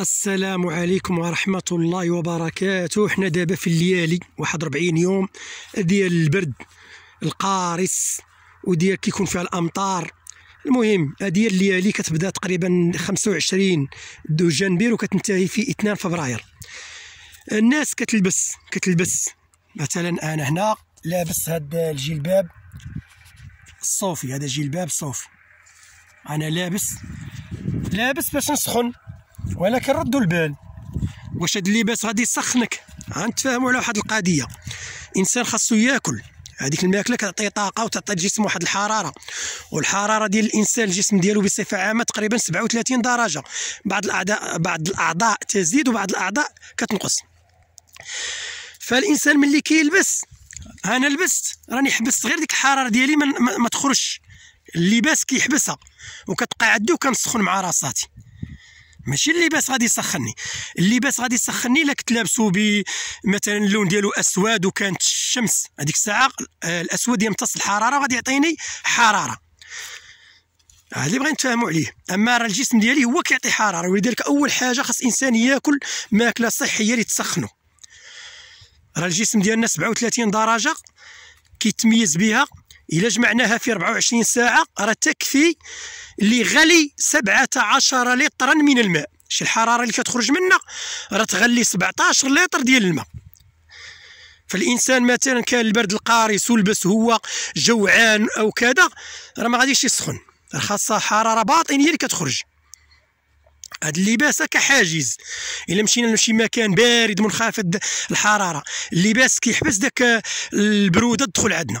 السلام عليكم ورحمة الله وبركاته حنا دابا في الليالي واحد ربعين يوم ديال البرد القارس وديال كيكون فيها الأمطار المهم هادي الليالي كتبدا تقريبا وعشرين دو جانبير وكتنتهي في اثنان فبراير الناس كتلبس كتلبس مثلا انا هنا لابس هاد الجلباب الصوفي هذا جلباب صوفي انا لابس لابس باش نسخن ولكن ردوا البال واش هاد اللباس غادي يسخنك غنتفاهموا على واحد القضيه الانسان خاصو ياكل هذيك الماكله كتعطي طاقه وتعطي الجسم واحد الحراره والحراره ديال الانسان الجسم ديالو بصفه عامه تقريبا 37 درجه بعض الاعضاء بعض الاعضاء تزيد وبعض الاعضاء كتنقص فالانسان ملي كيلبس انا لبست راني حبست غير ديك الحراره ديالي ما, ما تخرجش اللباس كيحبسها وكتبقى عندي وكنسخن مع راساتي ماشي اللباس غادي يسخني اللباس غادي يسخني الا كنت لابسو ب مثلا اللون ديالو اسود وكانت الشمس هذيك الساعه آه، الاسود يمتص الحراره وغادي يعطيني حراره هذا اللي بغينا نتفاهموا عليه اما راه الجسم ديالي هو كيعطي حراره ولذلك اول حاجه خاص الانسان ياكل ماكله صحيه اللي تسخنو راه الجسم ديالنا 37 درجه كيتميز بها الا جمعناها في 24 ساعه راه تكفي لغلي 17 لترا من الماء شي الحراره اللي كتخرج منا راه تغلي 17 لتر ديال الماء فالانسان مثلا كان البرد القارس ولبس هو جوعان او كذا راه ما غاديش يسخن راه خاصها حراره باطنيه اللي كتخرج هاد اللباس كحاجز الا مشينا لشي مكان بارد منخفض الحراره اللباس كيحبس داك البروده تدخل عندنا